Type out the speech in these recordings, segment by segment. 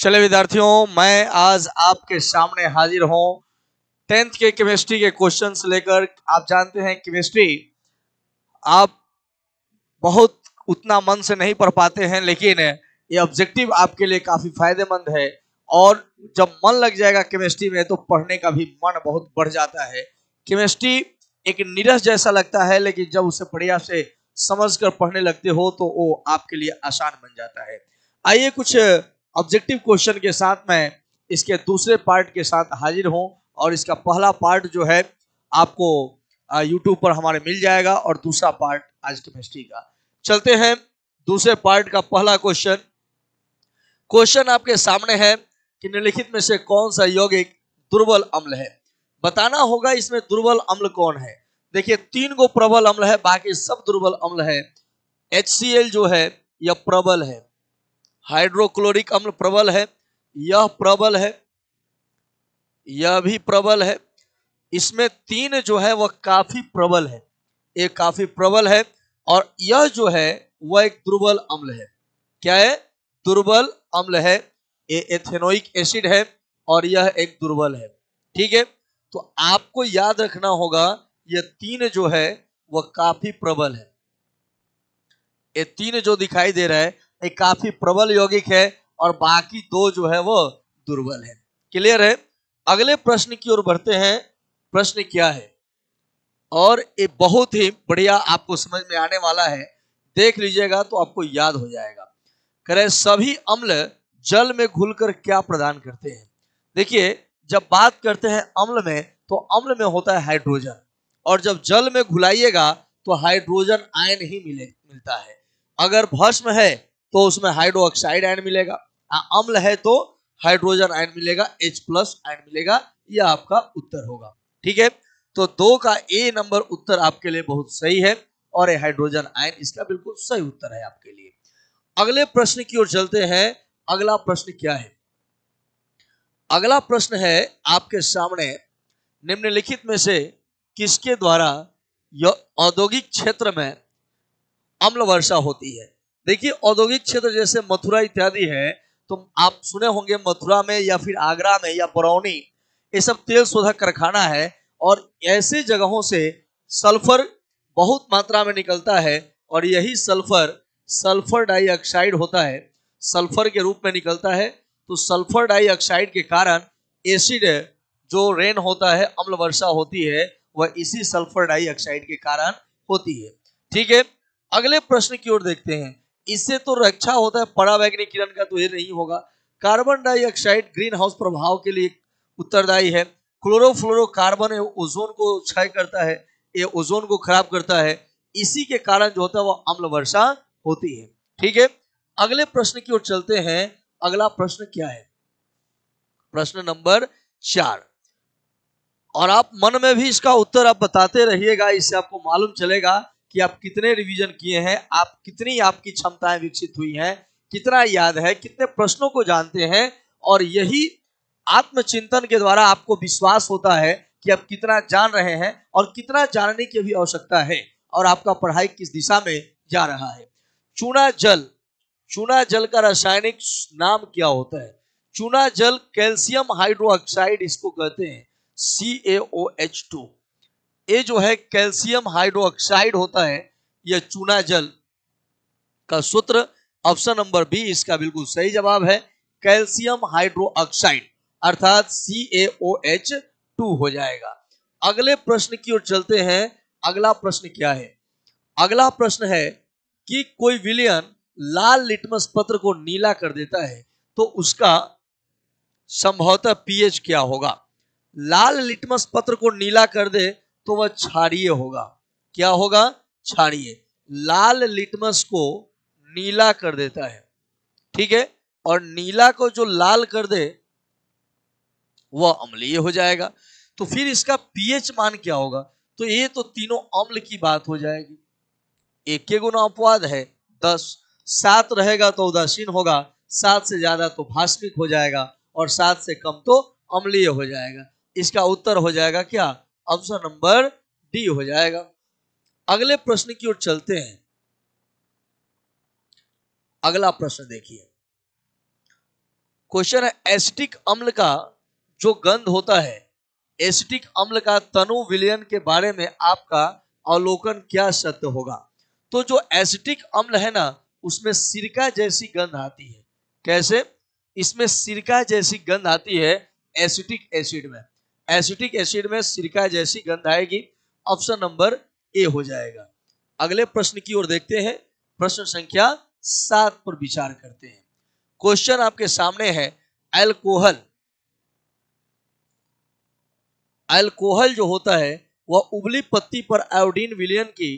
चले विद्यार्थियों मैं आज आपके सामने हाजिर हूं टेंथ के केमिस्ट्री के क्वेश्चंस लेकर आप जानते हैं केमिस्ट्री आप बहुत उतना मन से नहीं पढ़ पाते हैं लेकिन ये ऑब्जेक्टिव आपके लिए काफी फायदेमंद है और जब मन लग जाएगा केमिस्ट्री में तो पढ़ने का भी मन बहुत बढ़ जाता है केमिस्ट्री एक निरस जैसा लगता है लेकिन जब उसे बढ़िया से समझ कर पढ़ने लगते हो तो वो आपके लिए आसान बन जाता है आइए कुछ ऑब्जेक्टिव क्वेश्चन के साथ मैं इसके दूसरे पार्ट के साथ हाजिर हूँ और इसका पहला पार्ट जो है आपको यूट्यूब पर हमारे मिल जाएगा और दूसरा पार्ट आज केमिस्ट्री का चलते हैं दूसरे पार्ट का पहला क्वेश्चन क्वेश्चन आपके सामने है कि निम्नलिखित में से कौन सा यौगिक दुर्बल अम्ल है बताना होगा इसमें दुर्बल अम्ल कौन है देखिए तीन को प्रबल अम्ल है बाकी सब दुर्बल अम्ल है एच जो है यह प्रबल है हाइड्रोक्लोरिक अम्ल प्रबल है यह प्रबल है यह भी प्रबल है इसमें तीन जो है वह काफी प्रबल है एक काफी प्रबल है और यह जो है वह एक दुर्बल अम्ल है क्या है दुर्बल अम्ल है ये एथेनोइक एसिड है और यह एक दुर्बल है ठीक है तो आपको याद रखना होगा यह तीन जो है वह काफी प्रबल है ये तीन जो दिखाई दे रहा है एक काफी प्रबल यौगिक है और बाकी दो जो है वो दुर्बल है क्लियर है अगले प्रश्न की ओर बढ़ते हैं प्रश्न क्या है और ये बहुत ही बढ़िया आपको समझ में आने वाला है देख लीजिएगा तो आपको याद हो जाएगा करें सभी अम्ल जल में घुलकर क्या प्रदान करते हैं देखिए जब बात करते हैं अम्ल में तो अम्ल में होता है हाइड्रोजन और जब जल में घुलाइएगा तो हाइड्रोजन आयन ही मिले मिलता है अगर भस्म है तो उसमें हाइड्रोक्साइड आयन मिलेगा अम्ल है तो हाइड्रोजन आयन मिलेगा H प्लस आयन मिलेगा यह आपका उत्तर होगा ठीक है तो दो का ए नंबर उत्तर आपके लिए बहुत सही है और ये हाइड्रोजन आयन इसका बिल्कुल सही उत्तर है आपके लिए अगले प्रश्न की ओर चलते हैं अगला प्रश्न क्या है अगला प्रश्न है आपके सामने निम्नलिखित में से किसके द्वारा औद्योगिक क्षेत्र में अम्ल वर्षा होती है देखिए औद्योगिक क्षेत्र जैसे मथुरा इत्यादि है तो आप सुने होंगे मथुरा में या फिर आगरा में या बरौनी ये सब तेल शोधक कारखाना है और ऐसे जगहों से सल्फर बहुत मात्रा में निकलता है और यही सल्फर सल्फर डाइऑक्साइड होता है सल्फर के रूप में निकलता है तो सल्फर डाइऑक्साइड के कारण एसिड जो रेन होता है अम्ल वर्षा होती है वह इसी सल्फर डाइऑक्साइड के कारण होती है ठीक है अगले प्रश्न की ओर देखते हैं इससे तो रक्षा होता है परावैग्निक किरण का तो ये नहीं होगा कार्बन डाइऑक्साइड ग्रीन हाउस प्रभाव के लिए उत्तरदायी है क्लोरोफ्लोरोकार्बन ओजोन को क्षय करता है ये ओजोन को खराब करता है इसी के कारण जो होता है वो अम्ल वर्षा होती है ठीक है अगले प्रश्न की ओर चलते हैं अगला प्रश्न क्या है प्रश्न नंबर चार और आप मन में भी इसका उत्तर आप बताते रहिएगा इससे आपको मालूम चलेगा कि आप कितने रिवीजन किए हैं आप कितनी आपकी क्षमताएं विकसित हुई हैं कितना याद है कितने प्रश्नों को जानते हैं और यही आत्मचिंतन के द्वारा आपको विश्वास होता है कि आप कितना जान रहे हैं और कितना जानने की भी आवश्यकता है और आपका पढ़ाई किस दिशा में जा रहा है चूना जल चूना जल का रासायनिक नाम क्या होता है चूना जल कैल्शियम हाइड्रोक्साइड इसको कहते हैं सी ए ओ एच टू ये जो है कैल्शियम हाइड्रोक्साइड होता है यह चूना जल का सूत्र ऑप्शन नंबर बी इसका बिल्कुल सही जवाब है कैल्शियम हाइड्रोक्साइड अर्थात सी एच टू हो जाएगा अगले प्रश्न की ओर चलते हैं अगला प्रश्न क्या है अगला प्रश्न है कि कोई विलियन लाल लिटमस पत्र को नीला कर देता है तो उसका संभवतः पीएच क्या होगा लाल लिटमस पत्र को नीला कर दे तो वह क्षारिय होगा क्या होगा क्षारिय लाल लिटमस को नीला कर देता है ठीक है और नीला को जो लाल कर दे वह अम्लीय हो जाएगा तो फिर इसका पीएच मान क्या होगा तो ये तो तीनों अम्ल की बात हो जाएगी एक के गुना अपवाद है दस सात रहेगा तो उदासीन होगा सात से ज्यादा तो भाष्मिक हो जाएगा और सात से कम तो अम्लीय हो जाएगा इसका उत्तर हो जाएगा क्या ऑप्शन नंबर डी हो जाएगा अगले प्रश्न की ओर चलते हैं अगला प्रश्न देखिए क्वेश्चन है एसिटिक अम्ल का जो गंध होता है एसिटिक अम्ल का तनु विलयन के बारे में आपका अवलोकन क्या सत्य होगा तो जो एसिटिक अम्ल है ना उसमें सिरका जैसी गंध आती है कैसे इसमें सिरका जैसी गंध आती है एसिटिक एसिड में एसिटिक एसिड में सिरका जैसी गंध आएगी ऑप्शन नंबर ए हो जाएगा अगले प्रश्न की ओर देखते हैं प्रश्न संख्या सात पर विचार करते हैं क्वेश्चन आपके सामने है एल्कोहल एल्कोहल जो होता है वह उबली पत्ती पर आयोडीन विलियन की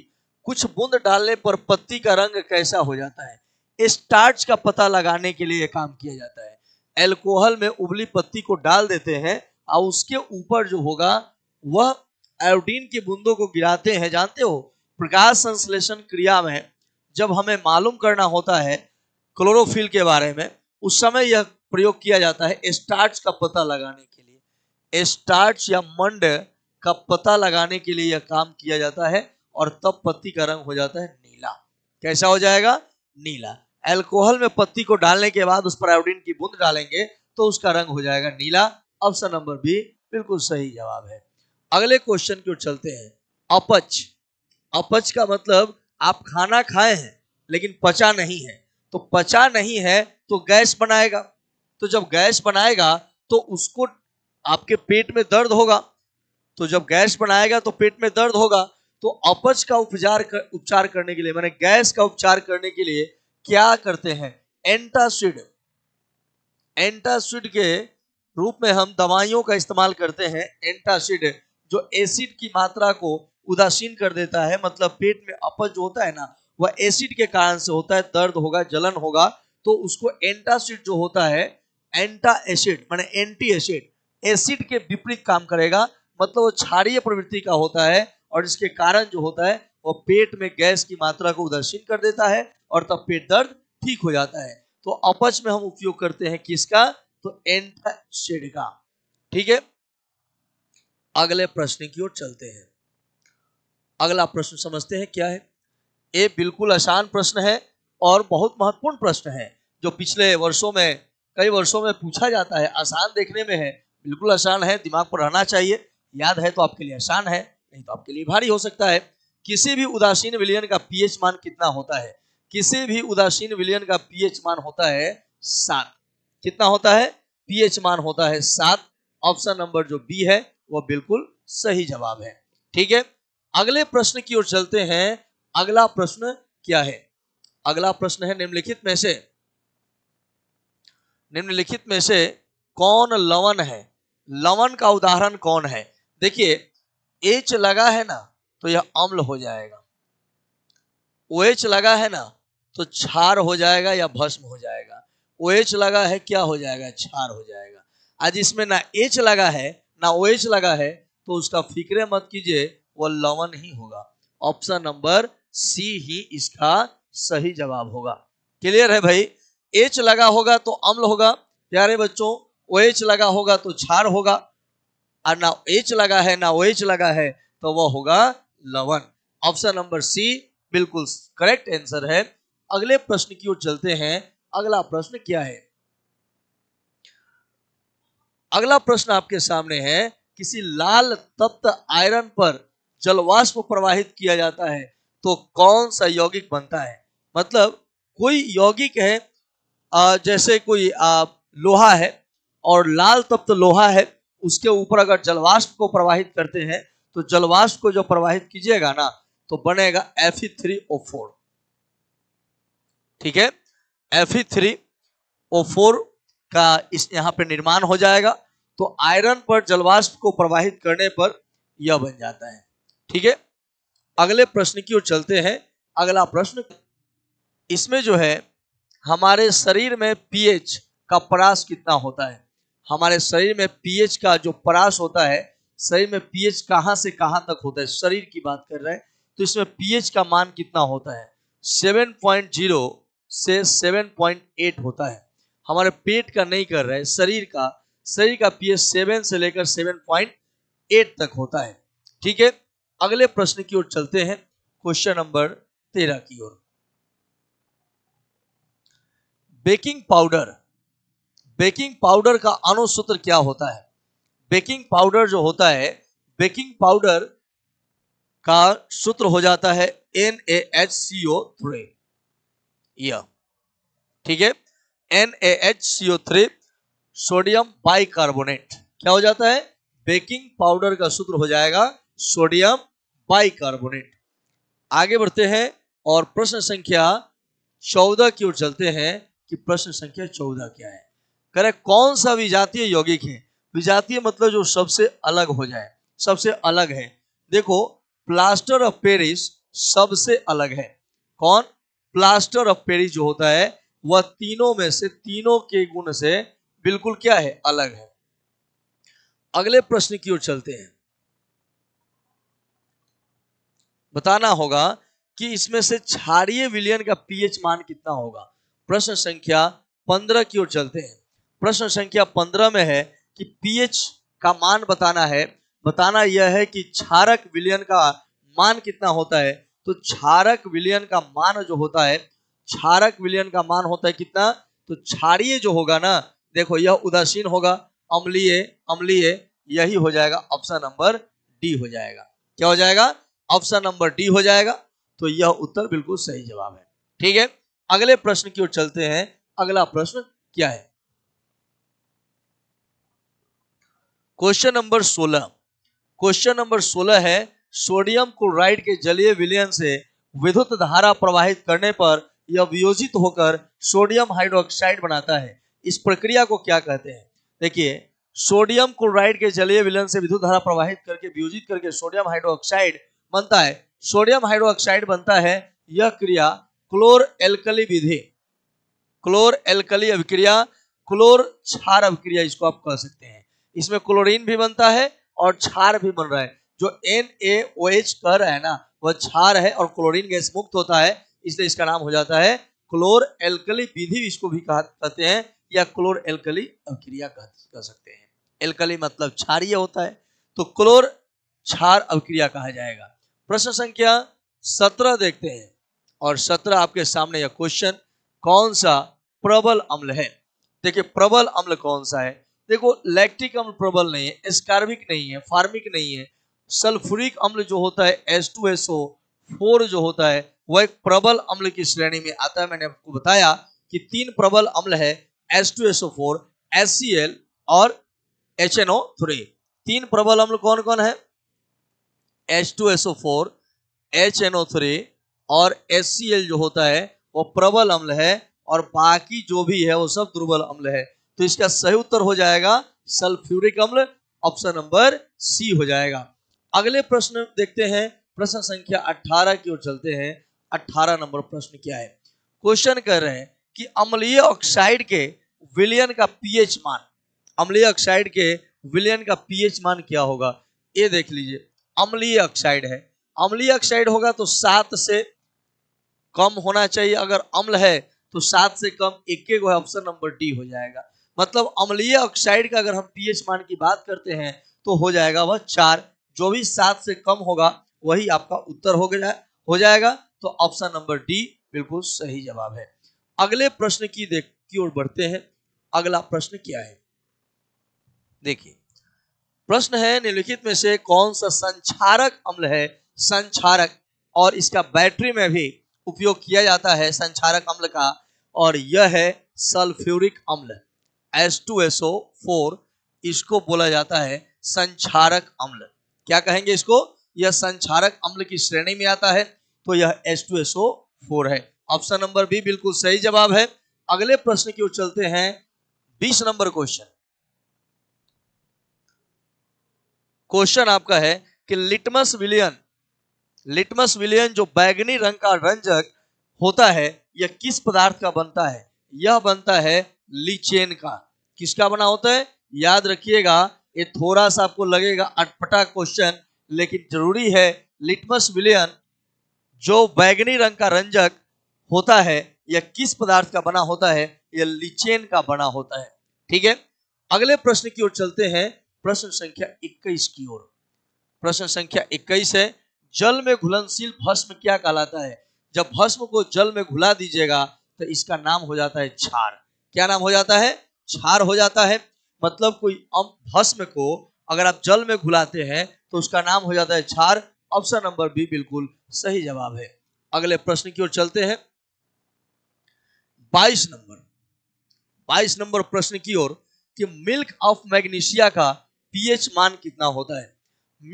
कुछ बूंद डालने पर पत्ती का रंग कैसा हो जाता है स्टार्च का पता लगाने के लिए काम किया जाता है एल्कोहल में उबली पत्ती को डाल देते हैं और उसके ऊपर जो होगा वह आयोडीन की बूंदों को गिराते हैं जानते हो प्रकाश संश्लेषण क्रिया में जब हमें मालूम करना होता है क्लोरोफिल के बारे में उस समय यह प्रयोग किया जाता है स्टार्च का पता लगाने के लिए स्टार्च या मंड का पता लगाने के लिए यह काम किया जाता है और तब पत्ती का रंग हो जाता है नीला कैसा हो जाएगा नीला एल्कोहल में पत्ती को डालने के बाद उस पर आयोडीन की बूंद डालेंगे तो उसका रंग हो जाएगा नीला ऑप्शन नंबर बी बिल्कुल सही जवाब है अगले क्वेश्चन की ओर चलते हैं अपच अपच का मतलब आप खाना खाए हैं लेकिन पचा नहीं है तो पचा नहीं है तो गैस बनाएगा तो जब गैस बनाएगा तो उसको आपके पेट में दर्द होगा तो जब गैस बनाएगा तो पेट में दर्द होगा तो अपच का उपचार कर, उपचार करने के लिए मैंने गैस का उपचार करने के लिए क्या करते हैं एंटासिड एंटासिड के रूप में हम दवाइयों का इस्तेमाल करते हैं एंटासिड जो एसिड की मात्रा को उदासीन कर देता है मतलब पेट में अपच जो होता है ना वह एसिड के कारण से होता है दर्द होगा जलन होगा तो उसको एंटासिड जो होता है एंटा एसिड मैंने एंटी एसिड एसिड के विपरीत काम करेगा मतलब वो क्षारीय प्रवृत्ति का होता है और इसके कारण जो होता है वो पेट में गैस की मात्रा को उदासीन कर देता है और तब पेट दर्द ठीक हो जाता है तो अपच में हम उपयोग करते हैं किसका तो एंटर सिडका ठीक है अगले प्रश्न की ओर चलते हैं अगला प्रश्न समझते हैं क्या है ये बिल्कुल आसान प्रश्न है और बहुत महत्वपूर्ण प्रश्न है जो पिछले वर्षों में कई वर्षों में पूछा जाता है आसान देखने में है बिल्कुल आसान है दिमाग पर रहना चाहिए याद है तो आपके लिए आसान है नहीं तो आपके लिए भारी हो सकता है किसी भी उदासीन विलियन का पीएच मान कितना होता है किसी भी उदासीन विलियन का पीएच मान होता है सात कितना होता है पीएच मान होता है सात ऑप्शन नंबर जो बी है वह बिल्कुल सही जवाब है ठीक है अगले प्रश्न की ओर चलते हैं अगला प्रश्न क्या है अगला प्रश्न है निम्नलिखित में से निम्नलिखित में से कौन लवन है लवन का उदाहरण कौन है देखिए एच लगा है ना तो यह अम्ल हो जाएगा ओ एच लगा है ना तो क्षार हो जाएगा या भस्म हो जाएगा ओ एच लगा है क्या हो जाएगा छार हो जाएगा आज इसमें ना एच लगा है ना ओ एच लगा है तो उसका फिक्र मत कीजिए वह लवन ही होगा ऑप्शन नंबर सी ही इसका सही जवाब होगा क्लियर है भाई एच लगा होगा तो अम्ल होगा प्यारे बच्चों ओ एच लगा होगा तो छार होगा और ना एच लगा है ना ओ एच लगा है तो वह होगा लवन ऑप्शन नंबर सी बिल्कुल करेक्ट आंसर है अगले प्रश्न की ओर चलते हैं अगला प्रश्न क्या है अगला प्रश्न आपके सामने है किसी लाल तप्त आयरन पर जलवाष्प प्रवाहित किया जाता है तो कौन सा यौगिक बनता है मतलब कोई यौगिक है जैसे कोई लोहा है और लाल तप्त लोहा है उसके ऊपर अगर जलवाष्प को प्रवाहित करते हैं तो जलवाष्प को जो प्रवाहित कीजिएगा ना तो बनेगा एफ ठीक है एफ थ्री ओ फोर का इस यहाँ पर निर्माण हो जाएगा तो आयरन पर जलवाष्प को प्रवाहित करने पर यह बन जाता है ठीक है अगले प्रश्न की ओर चलते हैं अगला प्रश्न इसमें जो है हमारे शरीर में पीएच का परास कितना होता है हमारे शरीर में पीएच का जो परास होता है शरीर में पीएच कहाँ से कहाँ तक होता है शरीर की बात कर रहे हैं तो इसमें पीएच का मान कितना होता है सेवन पॉइंट जीरो से 7.8 होता है हमारे पेट का नहीं कर रहे शरीर का शरीर का पीएच सेवन से लेकर 7.8 तक होता है ठीक है अगले प्रश्न की ओर चलते हैं क्वेश्चन नंबर तेरह की ओर बेकिंग पाउडर बेकिंग पाउडर का अनुसूत्र क्या होता है बेकिंग पाउडर जो होता है बेकिंग पाउडर का सूत्र हो जाता है N A H C O three ईयर ठीक है N A H C O three sodium bicarbonate क्या हो जाता है बेकिंग पाउडर का सूत्र हो जाएगा सोडियम बाइकार्बोनेट आगे बढ़ते हैं और प्रश्न संख्या चौदह की ओर चलते हैं कि प्रश्न संख्या चौदह क्या है करे कौन सा विजातीय यौगिक है विजातीय मतलब जो सबसे अलग हो जाए सबसे अलग है देखो प्लास्टर ऑफ पेरिस सबसे अलग है कौन प्लास्टर ऑफ पेरिस जो होता है वह तीनों में से तीनों के गुण से बिल्कुल क्या है अलग है अगले प्रश्न की ओर चलते हैं बताना होगा कि इसमें से क्षारीय विलियन का पीएच मान कितना होगा प्रश्न संख्या पंद्रह की ओर चलते हैं प्रश्न संख्या पंद्रह में है कि पीएच का मान बताना है बताना यह है कि क्षारक विलियन का मान कितना होता है तो क्षारक विलयन का मान जो होता है क्षारक विलयन का मान होता है कितना तो क्षारीय जो होगा ना देखो यह उदासीन होगा अम्लीय अम्लीय यही हो जाएगा ऑप्शन नंबर डी हो जाएगा क्या हो जाएगा ऑप्शन नंबर डी हो जाएगा तो यह उत्तर बिल्कुल सही जवाब है ठीक है अगले प्रश्न की ओर चलते हैं अगला प्रश्न क्या है क्वेश्चन नंबर सोलह क्वेश्चन नंबर सोलह है सोडियम क्लोराइड के जलीय विलयन से विद्युत धारा प्रवाहित करने पर यह वियोजित होकर सोडियम हाइड्रोक्साइड बनाता है इस प्रक्रिया को क्या कहते हैं देखिए सोडियम क्लोराइड के जलीय विलयन से विद्युत धारा प्रवाहित करके वियोजित करके सोडियम हाइड्रोक्साइड बनता है सोडियम हाइड्रोक्साइड बनता है यह क्रिया क्लोर एल्कली विधि क्लोर एल्कली अभिक्रिया क्लोर क्षार अभिक्रिया इसको आप कह सकते हैं इसमें क्लोरीन भी बनता है और क्षार भी बन रहा है जो एन ए ओ एच कर है ना वह छार है और क्लोरीन गैस मुक्त होता है इसलिए इसका नाम हो जाता है क्लोर एल्कली विधि इसको भी कहते हैं या क्लोर एल्कली अवक्रिया कह सकते हैं एल्कली मतलब क्षारीय होता है तो क्लोर क्षार अवक्रिया कहा जाएगा प्रश्न संख्या सत्रह देखते हैं और सत्रह आपके सामने यह क्वेश्चन कौन सा प्रबल अम्ल है देखिए प्रबल अम्ल कौन सा है देखो लैक्टिक अम्ल प्रबल नहीं है स्कार्बिक नहीं है फार्मिक नहीं है सल्फ्यूरिक अम्ल जो होता है S two S O four जो होता है वह एक प्रबल अम्ल की श्रेणी में आता है मैंने आपको बताया कि तीन प्रबल अम्ल है S two S O four S C L और एच एन ओ थ्री तीन प्रबल अम्ल कौन कौन है H two S O four H N O three और एस सी एल जो होता है वो प्रबल अम्ल है और बाकी जो भी है वो सब दुर्बल अम्ल है तो इसका सही उत्तर हो जाएगा सल्फ्यूरिक अम्ल ऑप्शन नंबर सी हो जाएगा अगले प्रश्न देखते हैं प्रश्न संख्या 18 की ओर चलते हैं 18 नंबर प्रश्न क्या है क्वेश्चन कर रहे हैं कि अम्लीय ऑक्साइड के विलियन का पीएच मान अम्लीय ऑक्साइड के विलियन का पीएच मान क्या होगा ये देख लीजिए अम्लीय ऑक्साइड है अम्लीय ऑक्साइड होगा तो सात से कम होना चाहिए अगर अम्ल है तो सात से कम एक एक ऑप्शन नंबर डी हो जाएगा मतलब अम्लीय ऑक्साइड का अगर हम पीएच मान की बात करते हैं तो हो जाएगा वह चार जो भी सात से कम होगा वही आपका उत्तर हो गया हो जाएगा तो ऑप्शन नंबर डी बिल्कुल सही जवाब है अगले प्रश्न की देख की ओर बढ़ते हैं अगला प्रश्न क्या है देखिए प्रश्न है निम्नलिखित में से कौन सा संचारक अम्ल है संचारक और इसका बैटरी में भी उपयोग किया जाता है संचारक अम्ल का और यह है सल्फ्यूरिक अम्ल S two S O four इसको बोला जाता है संचारक अम्ल क्या कहेंगे इसको यह संचारक अम्ल की श्रेणी में आता है तो यह H2SO4 है ऑप्शन नंबर बी बिल्कुल सही जवाब है अगले प्रश्न की ओर चलते हैं बीस नंबर क्वेश्चन क्वेश्चन आपका है कि लिटमस विलियन लिटमस विलियन जो बैगनी रंग का रंजक होता है यह किस पदार्थ का बनता है यह बनता है लीचेन का किसका बना होता है याद रखिएगा ये थोड़ा सा आपको लगेगा अटपटा क्वेश्चन लेकिन जरूरी है लिटमस विलियन जो बैगनी रंग का रंजक होता है या किस पदार्थ का बना होता है यह लिचेन का बना होता है ठीक है अगले प्रश्न की ओर चलते हैं प्रश्न संख्या 21 की ओर प्रश्न संख्या 21 है जल में घुलनशील भस्म क्या कहलाता है जब भस्म को जल में घुला दीजिएगा तो इसका नाम हो जाता है छार क्या नाम हो जाता है छार हो जाता है मतलब कोई भस्म को अगर आप जल में घुलाते हैं तो उसका नाम हो जाता है क्षार ऑप्शन नंबर बी बिल्कुल सही जवाब है अगले प्रश्न की ओर चलते हैं बाईस नंबर बाईस नंबर प्रश्न की ओर कि मिल्क ऑफ मैग्नीशिया का पीएच मान कितना होता है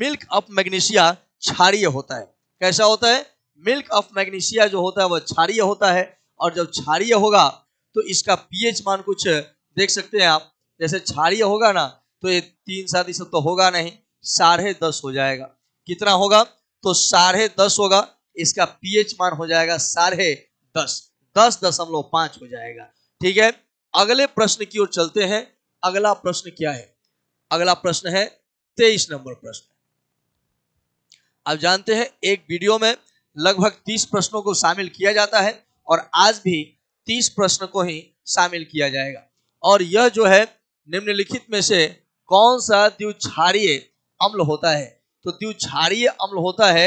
मिल्क ऑफ मैग्नीशिया क्षारिय होता है कैसा होता है मिल्क ऑफ मैग्नीशिया जो होता है वह क्षारिय होता है और जब क्षारिय होगा तो इसका पीएच मान कुछ देख सकते हैं आप जैसे क्षारिय होगा ना तो ये तीन सात ये सब तो होगा नहीं साढ़े दस हो जाएगा कितना होगा तो साढ़े दस होगा इसका पीएच मान हो जाएगा साढ़े दस दस दशमलव पांच हो जाएगा ठीक है अगले प्रश्न की ओर चलते हैं अगला प्रश्न क्या है अगला प्रश्न है तेईस नंबर प्रश्न आप जानते हैं एक वीडियो में लगभग तीस प्रश्नों को शामिल किया जाता है और आज भी तीस प्रश्न को ही शामिल किया जाएगा और यह जो है निम्नलिखित में से कौन सा द्विक्षारीय अम्ल होता है तो द्विक्षारीय अम्ल होता है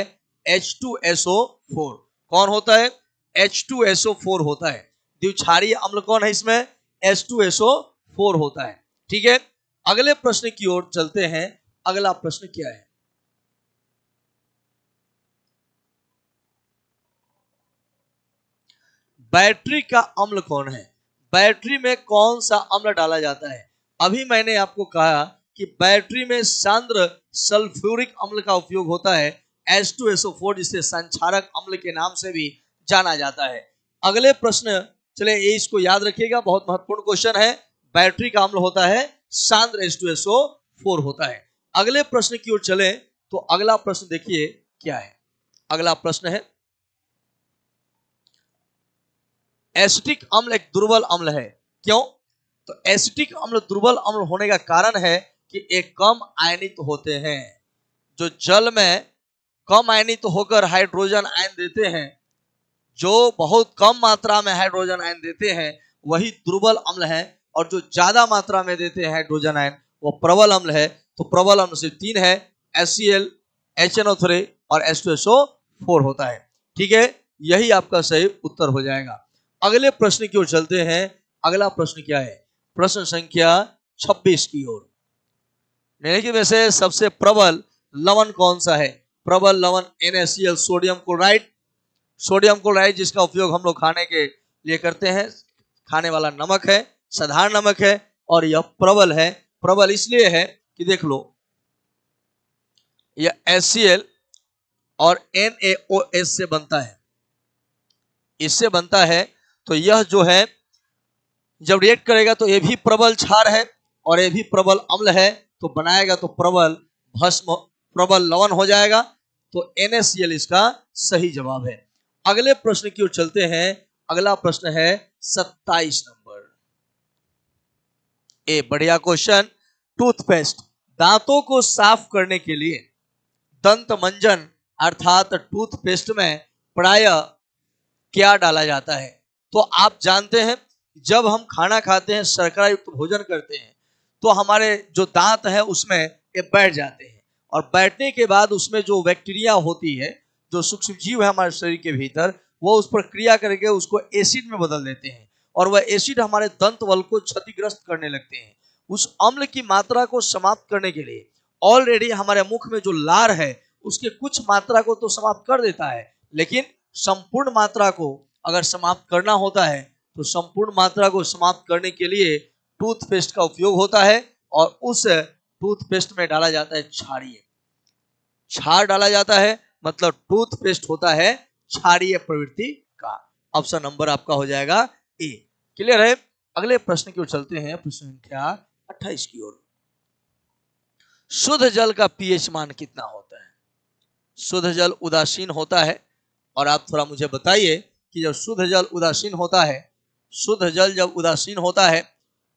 H2SO4 कौन होता है H2SO4 होता है द्विक्षारीय अम्ल कौन है इसमें H2SO4 होता है ठीक है अगले प्रश्न की ओर चलते हैं अगला प्रश्न क्या है बैटरी का अम्ल कौन है बैटरी में कौन सा अम्ल डाला जाता है अभी मैंने आपको कहा कि बैटरी में सांद्र सल्फ्यूरिक अम्ल का उपयोग होता है एस टू एसओ फोर जिसे संचारक अम्ल के नाम से भी जाना जाता है अगले प्रश्न चले ये इसको याद रखिएगा बहुत महत्वपूर्ण क्वेश्चन है बैटरी का अम्ल होता है सांद्र एस टू एसओ फोर होता है अगले प्रश्न की ओर चले तो अगला प्रश्न देखिए क्या है अगला प्रश्न है एसिटिक अम्ल एक दुर्बल अम्ल है क्यों तो एसिटिक अम्ल दुर्बल अम्ल होने का कारण है कि ये कम आयनित होते हैं जो जल में कम आयनित होकर हाइड्रोजन आयन देते हैं जो बहुत कम मात्रा में हाइड्रोजन आयन देते हैं वही दुर्बल अम्ल है और जो ज्यादा मात्रा में देते हैं हाइड्रोजन आयन वो प्रबल अम्ल है तो प्रबल अम्ल से तीन है S H N O three और S two S O four होता है ठीक है यही आपका सही उत्तर हो जाएगा अगले प्रश्न की ओर चलते हैं अगला प्रश्न क्या है प्रश्न संख्या 26 की ओर निम्नलिखित की से सबसे प्रबल लवण कौन सा है प्रबल लवण NaCl sodium chloride sodium chloride जिसका उपयोग हम लोग खाने के लिए करते हैं खाने वाला नमक है साधारण नमक है और यह प्रबल है प्रबल इसलिए है कि देख लो यह एल और NaOH से बनता है इससे बनता है तो यह जो है जब रिएक्ट करेगा तो ये भी प्रबल क्षार है और ये भी प्रबल अम्ल है तो बनाएगा तो प्रबल भस्म प्रबल लवन हो जाएगा तो एन इसका सही जवाब है अगले प्रश्न की ओर चलते हैं अगला प्रश्न है सत्ताईस नंबर ए बढ़िया क्वेश्चन टूथपेस्ट दांतों को साफ करने के लिए दंत मंजन अर्थात टूथपेस्ट में प्राय क्या डाला जाता है तो आप जानते हैं जब हम खाना खाते हैं शर्करा युक्त भोजन करते हैं तो हमारे जो दांत है उसमें ये बैठ जाते हैं और बैठने के बाद उसमें जो बैक्टीरिया होती है जो सूक्ष्म जीव है हमारे शरीर के भीतर वो उस पर क्रिया करके उसको एसिड में बदल देते हैं और वह एसिड हमारे दंत वल को क्षतिग्रस्त करने लगते हैं उस अम्ल की मात्रा को समाप्त करने के लिए ऑलरेडी हमारे मुख में जो लार है उसके कुछ मात्रा को तो समाप्त कर देता है लेकिन संपूर्ण मात्रा को अगर समाप्त करना होता है तो संपूर्ण मात्रा को समाप्त करने के लिए टूथपेस्ट का उपयोग होता है और उस टूथपेस्ट में डाला जाता है छाड़िए छाड़ डाला जाता है मतलब टूथपेस्ट होता है छाड़िए प्रवृत्ति का ऑप्शन नंबर आपका हो जाएगा ए क्लियर है अगले प्रश्न की ओर चलते हैं प्रश्न संख्या 28 की ओर शुद्ध जल का पीएच मान कितना होता है शुद्ध जल उदासीन होता है और आप थोड़ा मुझे बताइए कि जब शुद्ध जल उदासीन होता है शुद्ध जल जब उदासीन होता है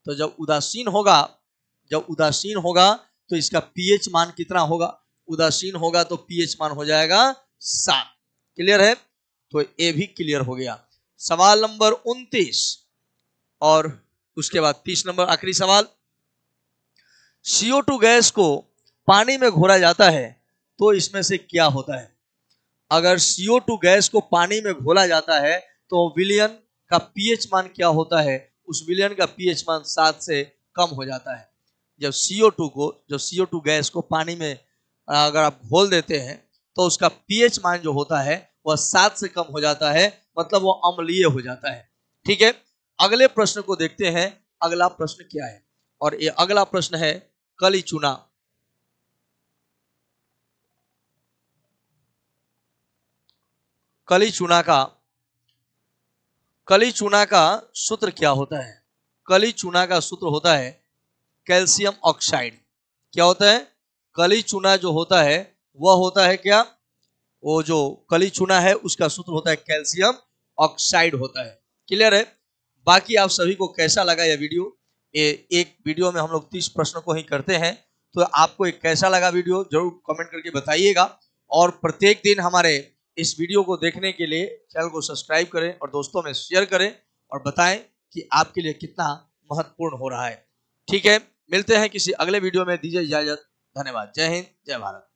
तो जब उदासीन होगा जब उदासीन होगा तो इसका पीएच मान कितना होगा उदासीन होगा तो पीएच मान हो जाएगा सात क्लियर है तो ये भी क्लियर हो गया सवाल नंबर उनतीस और उसके बाद तीस नंबर आखिरी सवाल सीओ टू गैस को पानी में घोरा जाता है तो इसमें से क्या होता है अगर सीओ टू गैस को पानी में घोला जाता है तो विलियन का पीएच मान क्या होता है उस विलयन का पीएच मान सात से कम हो जाता है जब CO2 को जब CO2 गैस को पानी में अगर आप घोल देते हैं तो उसका पीएच मान जो होता है वह सात से कम हो जाता है मतलब वो अम्लीय हो जाता है ठीक है अगले प्रश्न को देखते हैं अगला प्रश्न क्या है और ये अगला प्रश्न है कली चुना कली चुना का कली चूना का सूत्र क्या होता है कली चूना का सूत्र होता है कैल्शियम ऑक्साइड क्या होता है कली चूना जो होता है वह होता है क्या वो जो कली चूना है उसका सूत्र होता है कैल्शियम ऑक्साइड होता है क्लियर है बाकी आप सभी को कैसा लगा यह वीडियो ए, एक वीडियो में हम लोग तीस प्रश्नों को ही करते हैं तो आपको एक कैसा लगा वीडियो जरूर कमेंट करके बताइएगा और प्रत्येक दिन हमारे इस वीडियो को देखने के लिए चैनल को सब्सक्राइब करें और दोस्तों में शेयर करें और बताएं कि आपके लिए कितना महत्वपूर्ण हो रहा है ठीक है मिलते हैं किसी अगले वीडियो में दीजिए इजाजत धन्यवाद जय हिंद जय भारत